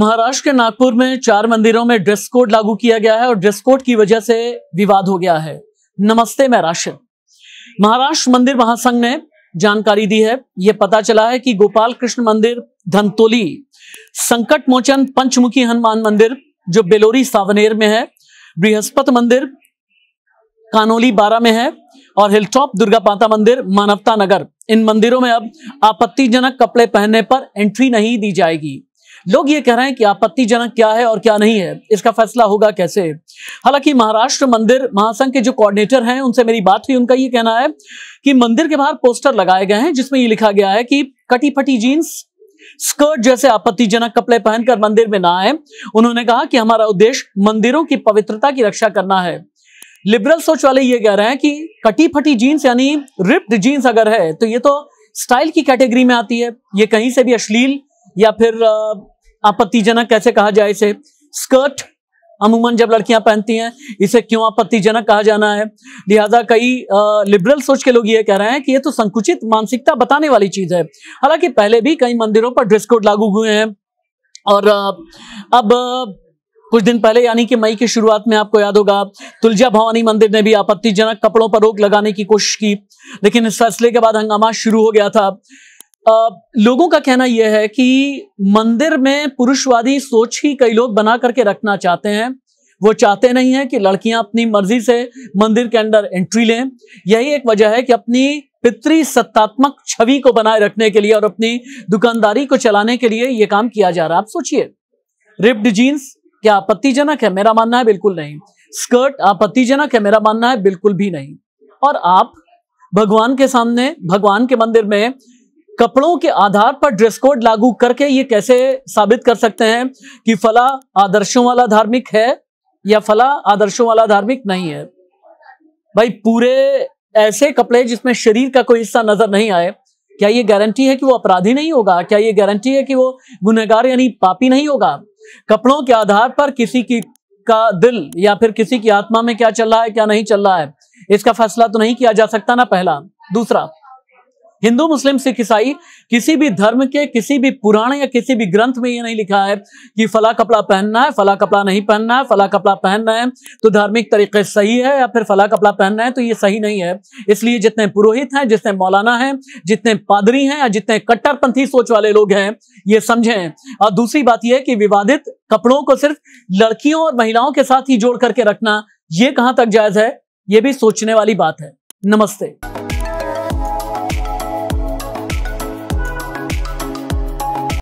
महाराष्ट्र के नागपुर में चार मंदिरों में ड्रेस कोड लागू किया गया है और ड्रेस कोड की वजह से विवाद हो गया है नमस्ते मैं राशन महाराष्ट्र मंदिर महासंघ ने जानकारी दी है यह पता चला है कि गोपाल कृष्ण मंदिर धनतोली संकट मोचन पंचमुखी हनुमान मंदिर जो बेलोरी सावनेर में है बृहस्पत मंदिर कानोली बारा में है और हिलटॉप दुर्गा पाता मंदिर मानवता नगर इन मंदिरों में अब आपत्तिजनक कपड़े पहनने पर एंट्री नहीं दी जाएगी लोग ये कह रहे हैं कि आपत्तिजनक क्या है और क्या नहीं है इसका फैसला होगा कैसे हालांकि महाराष्ट्र मंदिर महासंघ के जो कोऑर्डिनेटर हैं उनसे मेरी बात हुई उनका ये कहना है कि मंदिर के बाहर पोस्टर लगाए गए हैं जिसमें ये लिखा गया है कि कटी फटी जीन्स स्कर्ट जैसे आपत्तिजनक कपड़े पहनकर मंदिर में ना आए उन्होंने कहा कि हमारा उद्देश्य मंदिरों की पवित्रता की रक्षा करना है लिबरल सोच वाले ये कह रहे हैं कि कटी फटी जीन्स यानी रिप्ड जीन्स अगर है तो ये तो स्टाइल की कैटेगरी में आती है ये कहीं से भी अश्लील या फिर आपत्तिजनक कैसे कहा जाए इसे स्कर्ट अमूमन जब लड़कियां पहनती हैं इसे क्यों आपत्तिजनक कहा जाना है लिहाजा कई लिबरल सोच के लोग ये कह रहे हैं कि ये तो संकुचित मानसिकता बताने वाली चीज है हालांकि पहले भी कई मंदिरों पर ड्रेस कोड लागू हुए हैं और अब कुछ दिन पहले यानी कि मई की शुरुआत में आपको याद होगा तुलजा भवानी मंदिर ने भी आपत्तिजनक कपड़ों पर रोक लगाने की कोशिश की लेकिन इस फैसले के बाद हंगामा शुरू हो गया था आ, लोगों का कहना यह है कि मंदिर में पुरुषवादी सोच ही कई लोग बना करके रखना चाहते हैं वो चाहते नहीं है कि लड़कियां अपनी मर्जी से मंदिर के अंदर एंट्री लें यही एक वजह है कि अपनी पितृ सत्तात्मक छवि को बनाए रखने के लिए और अपनी दुकानदारी को चलाने के लिए यह काम किया जा रहा है आप सोचिए रिप्ड जीन्स क्या आपत्तिजनक है मेरा मानना है बिल्कुल नहीं स्कर्ट आपत्तिजनक है मेरा मानना है बिल्कुल भी नहीं और आप भगवान के सामने भगवान के मंदिर में कपड़ों के आधार पर ड्रेस कोड लागू करके ये कैसे साबित कर सकते हैं कि फला आदर्शों वाला धार्मिक है या फला आदर्शों वाला धार्मिक नहीं है भाई पूरे ऐसे कपड़े जिसमें शरीर का कोई हिस्सा नजर नहीं आए क्या ये गारंटी है कि वो अपराधी नहीं होगा क्या ये गारंटी है कि वो गुनहगार यानी पापी नहीं होगा कपड़ों के आधार पर किसी की का दिल या फिर किसी की आत्मा में क्या चल रहा है क्या नहीं चल रहा है इसका फैसला तो नहीं किया जा सकता ना पहला दूसरा हिंदू मुस्लिम सिख ईसाई किसी भी धर्म के किसी भी पुराण या किसी भी ग्रंथ में ये नहीं लिखा है कि फला कपड़ा पहनना है फला कपड़ा नहीं पहनना है फला कपड़ा पहनना है तो धार्मिक तरीके सही है या फिर फला कपड़ा पहनना है तो ये सही नहीं है इसलिए जितने पुरोहित हैं जितने मौलाना हैं जितने पादरी हैं या जितने कट्टरपंथी सोच वाले लोग हैं ये समझें और दूसरी बात यह कि विवादित कपड़ों को सिर्फ लड़कियों और महिलाओं के साथ ही जोड़ करके रखना ये कहां तक जायज है ये भी सोचने वाली बात है नमस्ते